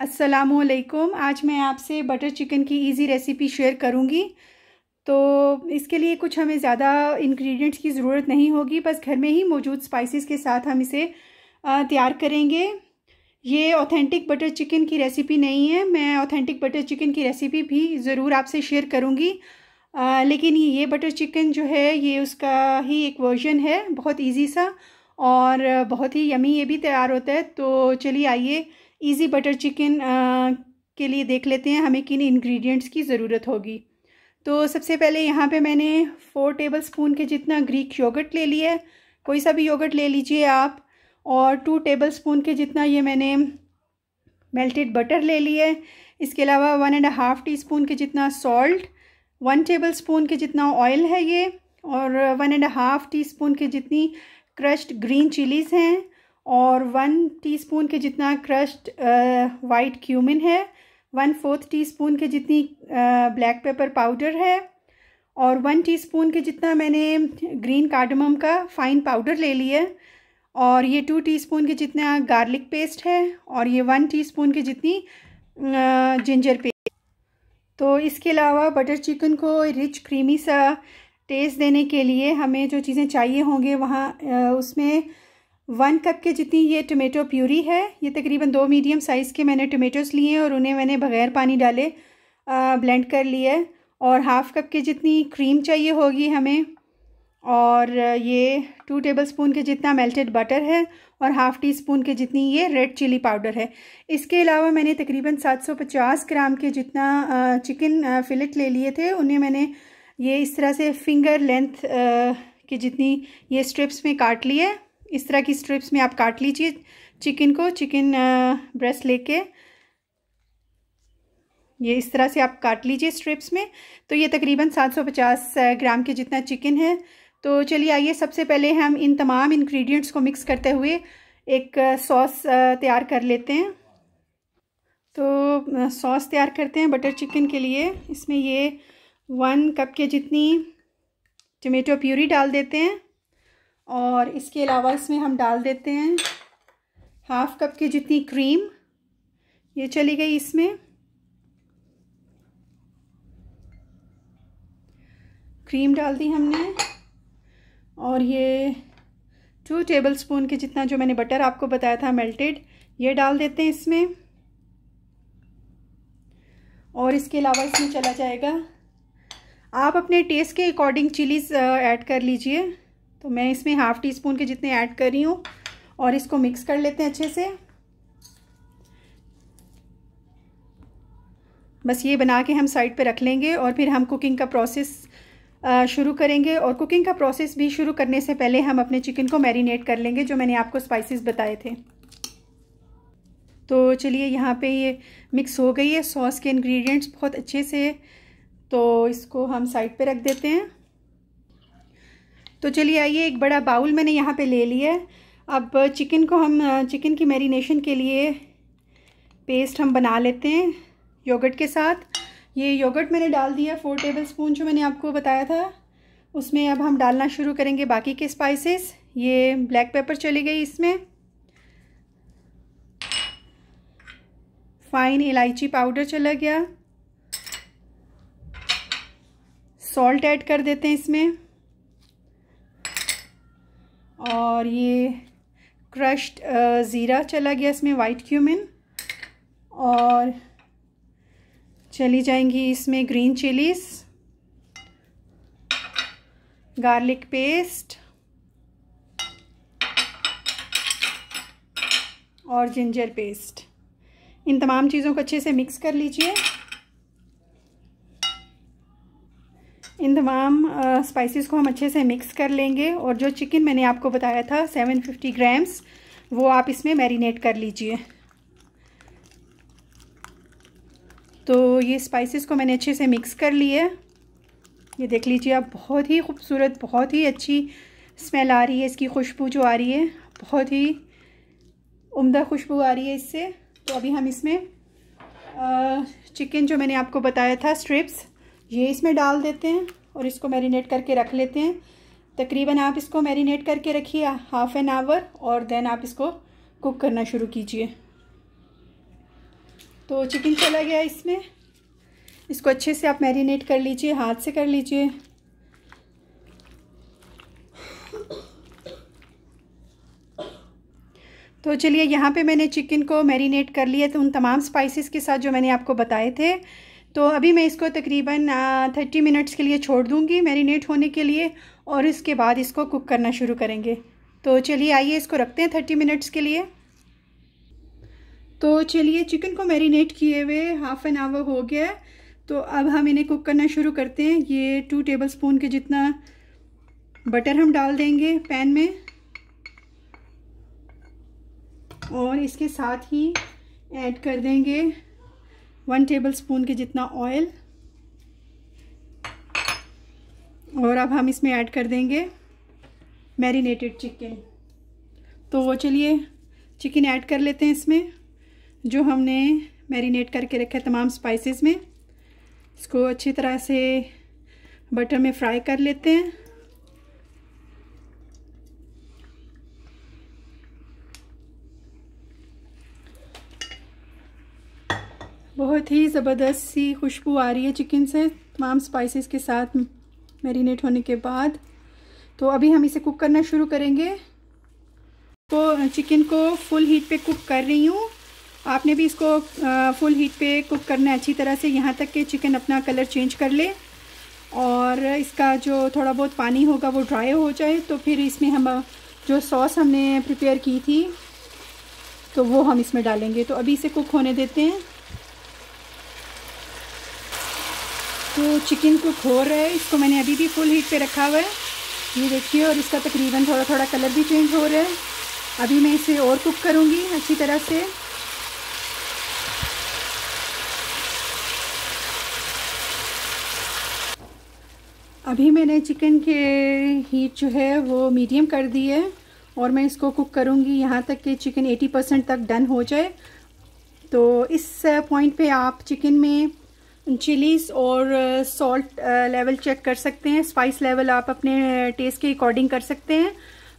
असलकुम आज मैं आपसे बटर चिकन की इजी रेसिपी शेयर करूंगी तो इसके लिए कुछ हमें ज़्यादा इंग्रेडिएंट्स की ज़रूरत नहीं होगी बस घर में ही मौजूद स्पाइसेस के साथ हम इसे तैयार करेंगे ये ऑथेंटिक बटर चिकन की रेसिपी नहीं है मैं ऑथेंटिक बटर चिकन की रेसिपी भी ज़रूर आपसे शेयर करूँगी लेकिन ये बटर चिकन जो है ये उसका ही एक वर्जन है बहुत ईजी सा और बहुत ही यमी ये भी तैयार होता है तो चलिए आइए इजी बटर चिकन के लिए देख लेते हैं हमें किन इंग्रेडिएंट्स की ज़रूरत होगी तो सबसे पहले यहाँ पे मैंने फ़ोर टेबल स्पून के जितना ग्रीक योगर्ट ले लिया है कोई सा भी योगर्ट ले लीजिए आप और टू टेबल स्पून के जितना ये मैंने मेल्टेड बटर ले लिया है इसके अलावा one and half teaspoon के जितना सॉल्ट वन टेबल स्पून के जितना ऑयल है ये और one and half teaspoon के जितनी क्रश्ड ग्रीन चिलीज़ हैं और वन टीस्पून के जितना क्रश्ड वाइट क्यूमिन है वन फोर्थ टीस्पून के जितनी ब्लैक पेपर पाउडर है और वन टीस्पून के जितना मैंने ग्रीन कार्डमम का फाइन पाउडर ले लिया और ये टू टीस्पून के जितना गार्लिक पेस्ट है और ये वन टीस्पून के जितनी जिंजर uh, पेस्ट तो इसके अलावा बटर चिकन को रिच क्रीमी सा टेस्ट देने के लिए हमें जो चीज़ें चाहिए होंगे वहाँ uh, उसमें वन कप के जितनी ये टोमेटो प्यूरी है ये तकरीबन दो मीडियम साइज़ के मैंने टोमेटोज़ लिए हैं और उन्हें मैंने बग़ैर पानी डाले ब्लेंड कर लिए और हाफ़ कप के जितनी क्रीम चाहिए होगी हमें और ये टू टेबल स्पून के जितना मेल्टेड बटर है और हाफ़ टी स्पून के जितनी ये रेड चिली पाउडर है इसके अलावा मैंने तकरीबन 750 ग्राम के जितना चिकन फिलेट ले लिए थे उन्हें मैंने ये इस तरह से फिंगर लेंथ की जितनी ये स्ट्रिप्स में काट लिए इस तरह की स्ट्रिप्स में आप काट लीजिए चिकन को चिकन ब्रेस्ट लेके ये इस तरह से आप काट लीजिए स्ट्रिप्स में तो ये तकरीबन 750 ग्राम के जितना चिकन है तो चलिए आइए सबसे पहले हम इन तमाम इंग्रेडिएंट्स को मिक्स करते हुए एक सॉस तैयार कर लेते हैं तो सॉस तैयार करते हैं बटर चिकन के लिए इसमें ये वन कप के जितनी टमेटो प्यूरी डाल देते हैं और इसके अलावा इसमें हम डाल देते हैं हाफ कप की जितनी क्रीम ये चली गई इसमें क्रीम डाल दी हमने और ये टू टेबल स्पून के जितना जो मैंने बटर आपको बताया था मेल्टेड ये डाल देते हैं इसमें और इसके अलावा इसमें चला जाएगा आप अपने टेस्ट के अकॉर्डिंग चिलीज़ ऐड कर लीजिए तो मैं इसमें हाफ़ टी स्पून के जितने ऐड कर रही हूँ और इसको मिक्स कर लेते हैं अच्छे से बस ये बना के हम साइड पे रख लेंगे और फिर हम कुकिंग का प्रोसेस शुरू करेंगे और कुकिंग का प्रोसेस भी शुरू करने से पहले हम अपने चिकन को मैरिनेट कर लेंगे जो मैंने आपको स्पाइसेस बताए थे तो चलिए यहाँ पे ये मिक्स हो गई है सॉस के इंग्रेडिएंट्स बहुत अच्छे से तो इसको हम साइड पे रख देते हैं तो चलिए आइए एक बड़ा बाउल मैंने यहाँ पे ले लिया है अब चिकन को हम चिकन की मैरिनेशन के लिए पेस्ट हम बना लेते हैं योगर्ट के साथ ये योगर्ट मैंने डाल दिया फोर टेबल स्पून जो मैंने आपको बताया था उसमें अब हम डालना शुरू करेंगे बाकी के स्पाइसेस ये ब्लैक पेपर चली गई इसमें फाइन इलायची पाउडर चला गया सॉल्ट ऐड कर देते हैं इसमें और ये क्रश्ड uh, ज़ीरा चला गया इसमें वाइट क्यूमिन और चली जाएंगी इसमें ग्रीन चिलीस गार्लिक पेस्ट और जिंजर पेस्ट इन तमाम चीज़ों को अच्छे से मिक्स कर लीजिए तमाम स्पाइसेस को हम अच्छे से मिक्स कर लेंगे और जो चिकन मैंने आपको बताया था 750 ग्राम्स वो आप इसमें मैरिनेट कर लीजिए तो ये स्पाइसेस को मैंने अच्छे से मिक्स कर लिया ये देख लीजिए आप बहुत ही खूबसूरत बहुत ही अच्छी स्मेल आ रही है इसकी खुशबू जो आ रही है बहुत ही उम्दा खुशबू आ रही है इससे तो अभी हम इसमें चिकन जो मैंने आपको बताया था स्ट्रिप्स ये इसमें डाल देते हैं और इसको मैरिनेट करके रख लेते हैं तकरीबन आप इसको मैरिनेट करके रखिए हाफ एन आवर और देन आप इसको कुक करना शुरू कीजिए तो चिकन चला गया इसमें इसको अच्छे से आप मैरिनेट कर लीजिए हाथ से कर लीजिए तो चलिए यहाँ पे मैंने चिकन को मैरिनेट कर लिया तो उन तमाम स्पाइसेस के साथ जो मैंने आपको बताए थे तो अभी मैं इसको तकरीबन थर्टी मिनट्स के लिए छोड़ दूँगी मैरिनेट होने के लिए और इसके बाद इसको कुक करना शुरू करेंगे तो चलिए आइए इसको रखते हैं थर्टी मिनट्स के लिए तो चलिए चिकन को मैरिनेट किए हुए हाफ़ एन आवर हो गया है तो अब हम इन्हें कुक करना शुरू करते हैं ये टू टेबल स्पून के जितना बटर हम डाल देंगे पैन में और इसके साथ ही ऐड कर देंगे वन टेबल स्पून के जितना ऑयल और अब हम इसमें ऐड कर देंगे मैरिनेटेड चिकन तो वो चलिए चिकन ऐड कर लेते हैं इसमें जो हमने मैरिनेट करके रखा है तमाम स्पाइसेस में इसको अच्छी तरह से बटर में फ्राई कर लेते हैं बहुत ही ज़बरदस्त सी खुशबू आ रही है चिकन से तमाम स्पाइसेस के साथ मैरिनेट होने के बाद तो अभी हम इसे कुक करना शुरू करेंगे तो चिकन को फुल हीट पे कुक कर रही हूँ आपने भी इसको फुल हीट पे कुक करना है अच्छी तरह से यहाँ तक कि चिकन अपना कलर चेंज कर ले और इसका जो थोड़ा बहुत पानी होगा वो ड्राई हो जाए तो फिर इसमें हम जो सॉस हमने प्रिपेयर की थी तो वो हम इसमें डालेंगे तो अभी इसे कुक होने देते हैं जो चिकन को खोर रहा है इसको मैंने अभी भी फुल हीट पे रखा हुआ है ये देखिए और इसका तकरीबन थोड़ा थोड़ा कलर भी चेंज हो रहा है अभी मैं इसे और कुक करूँगी अच्छी तरह से अभी मैंने चिकन के हीट जो है वो मीडियम कर दी है और मैं इसको कुक करूँगी यहाँ तक कि चिकन 80 परसेंट तक डन हो जाए तो इस पॉइंट पे आप चिकन में चिलीज और सॉल्ट लेवल चेक कर सकते हैं स्पाइस लेवल आप अपने टेस्ट uh, के अकॉर्डिंग कर सकते हैं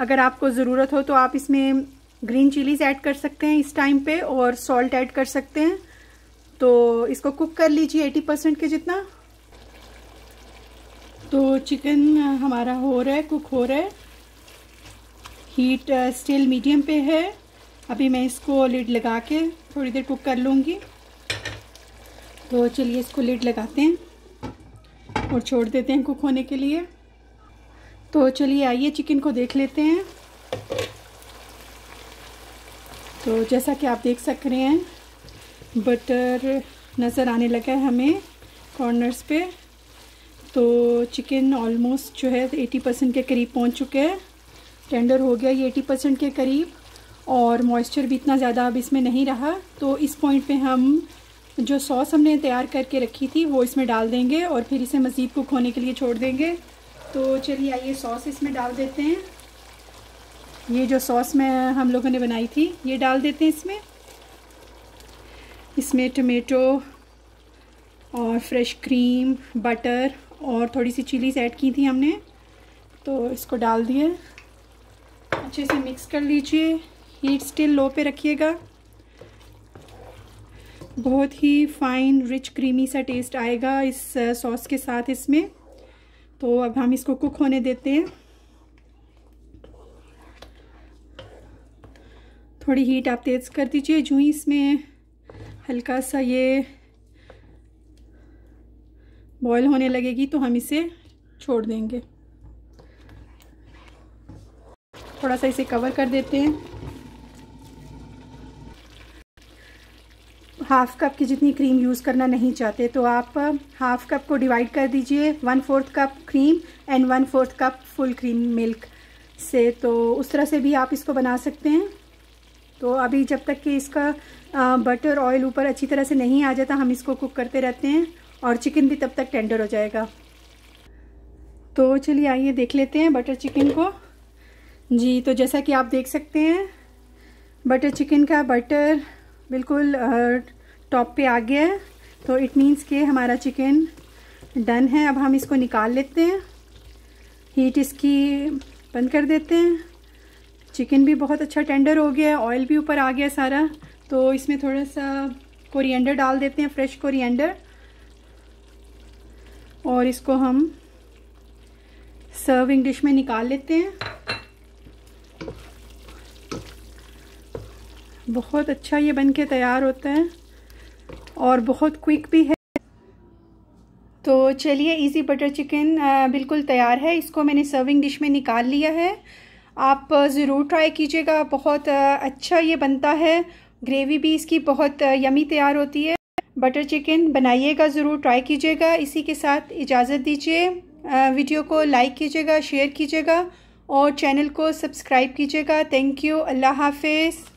अगर आपको ज़रूरत हो तो आप इसमें ग्रीन चिलीज ऐड कर सकते हैं इस टाइम पे और सॉल्ट ऐड कर सकते हैं तो इसको कुक कर लीजिए एटी परसेंट के जितना तो चिकन uh, हमारा हो रहा है कुक हो रहा है हीट स्टिल मीडियम पे है अभी मैं इसको लिड लगा के थोड़ी देर कुक कर लूँगी तो चलिए इसको लिड लगाते हैं और छोड़ देते हैं कुक होने के लिए तो चलिए आइए चिकन को देख लेते हैं तो जैसा कि आप देख सक रहे हैं बटर नज़र आने लगा है हमें कॉर्नर्स पे तो चिकन ऑलमोस्ट जो है 80 परसेंट के करीब पहुंच चुके हैं टेंडर हो गया ये 80 परसेंट के करीब और मॉइस्चर भी इतना ज़्यादा अब इसमें नहीं रहा तो इस पॉइंट पे हम जो सॉस हमने तैयार करके रखी थी वो इसमें डाल देंगे और फिर इसे मज़ीद कुक होने के लिए छोड़ देंगे तो चलिए आइए सॉस इसमें डाल देते हैं ये जो सॉस में हम लोगों ने बनाई थी ये डाल देते हैं इसमें इसमें टमेटो और फ्रेश क्रीम बटर और थोड़ी सी चिलीज ऐड की थी हमने तो इसको डाल दिए अच्छे से मिक्स कर लीजिए हीट स्टिल लो पे रखिएगा बहुत ही फाइन रिच क्रीमी सा टेस्ट आएगा इस सॉस uh, के साथ इसमें तो अब हम इसको कुक होने देते हैं थोड़ी हीट आप तेज़ कर दीजिए जूँ इसमें हल्का सा ये बॉयल होने लगेगी तो हम इसे छोड़ देंगे थोड़ा सा इसे कवर कर देते हैं हाफ़ कप की जितनी क्रीम यूज़ करना नहीं चाहते तो आप हाफ़ कप को डिवाइड कर दीजिए one fourth cup cream and one fourth cup full cream milk से तो उस तरह से भी आप इसको बना सकते हैं तो अभी जब तक कि इसका बटर ऑयल ऊपर अच्छी तरह से नहीं आ जाता हम इसको कुक करते रहते हैं और चिकन भी तब तक टेंडर हो जाएगा तो चलिए आइए देख लेते हैं बटर चिकन को जी तो जैसा कि आप देख सकते हैं बटर चिकन का बटर बिल्कुल टॉप पे आ गया है तो इट मीन्स के हमारा चिकन डन है अब हम इसको निकाल लेते हैं हीट इसकी बंद कर देते हैं चिकन भी बहुत अच्छा टेंडर हो गया है ऑयल भी ऊपर आ गया सारा तो इसमें थोड़ा सा कोरिएंडर डाल देते हैं फ्रेश कोरिएंडर और इसको हम सर्विंग डिश में निकाल लेते हैं बहुत अच्छा ये बन के तैयार होता है और बहुत क्विक भी है तो चलिए इजी बटर चिकन बिल्कुल तैयार है इसको मैंने सर्विंग डिश में निकाल लिया है आप ज़रूर ट्राई कीजिएगा बहुत अच्छा ये बनता है ग्रेवी भी इसकी बहुत यमी तैयार होती है बटर चिकन बनाइएगा ज़रूर ट्राई कीजिएगा इसी के साथ इजाज़त दीजिए वीडियो को लाइक कीजिएगा शेयर कीजिएगा और चैनल को सब्सक्राइब कीजिएगा थैंक यू अल्लाह हाफिज़